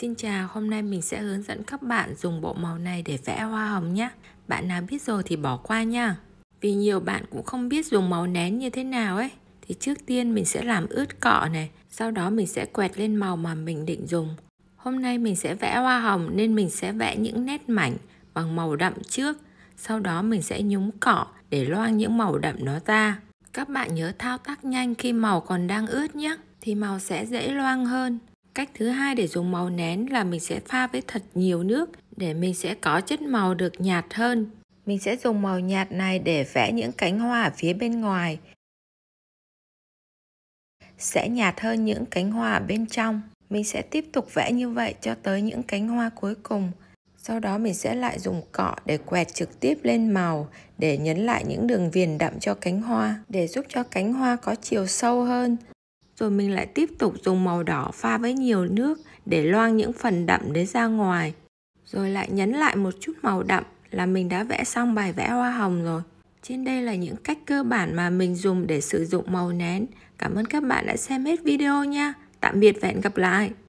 Xin chào, hôm nay mình sẽ hướng dẫn các bạn dùng bộ màu này để vẽ hoa hồng nhé. Bạn nào biết rồi thì bỏ qua nha. Vì nhiều bạn cũng không biết dùng màu nén như thế nào ấy. Thì trước tiên mình sẽ làm ướt cọ này, sau đó mình sẽ quẹt lên màu mà mình định dùng. Hôm nay mình sẽ vẽ hoa hồng nên mình sẽ vẽ những nét mảnh bằng màu đậm trước. Sau đó mình sẽ nhúng cọ để loang những màu đậm đó ra. Các bạn nhớ thao tác nhanh khi màu còn đang ướt nhé, thì màu sẽ dễ loang hơn. Cách thứ hai để dùng màu nén là mình sẽ pha với thật nhiều nước để mình sẽ có chất màu được nhạt hơn. Mình sẽ dùng màu nhạt này để vẽ những cánh hoa ở phía bên ngoài. Sẽ nhạt hơn những cánh hoa ở bên trong. Mình sẽ tiếp tục vẽ như vậy cho tới những cánh hoa cuối cùng. Sau đó mình sẽ lại dùng cọ để quẹt trực tiếp lên màu để nhấn lại những đường viền đậm cho cánh hoa để giúp cho cánh hoa có chiều sâu hơn rồi mình lại tiếp tục dùng màu đỏ pha với nhiều nước để loang những phần đậm đấy ra ngoài. Rồi lại nhấn lại một chút màu đậm là mình đã vẽ xong bài vẽ hoa hồng rồi. Trên đây là những cách cơ bản mà mình dùng để sử dụng màu nén. Cảm ơn các bạn đã xem hết video nha. Tạm biệt và hẹn gặp lại.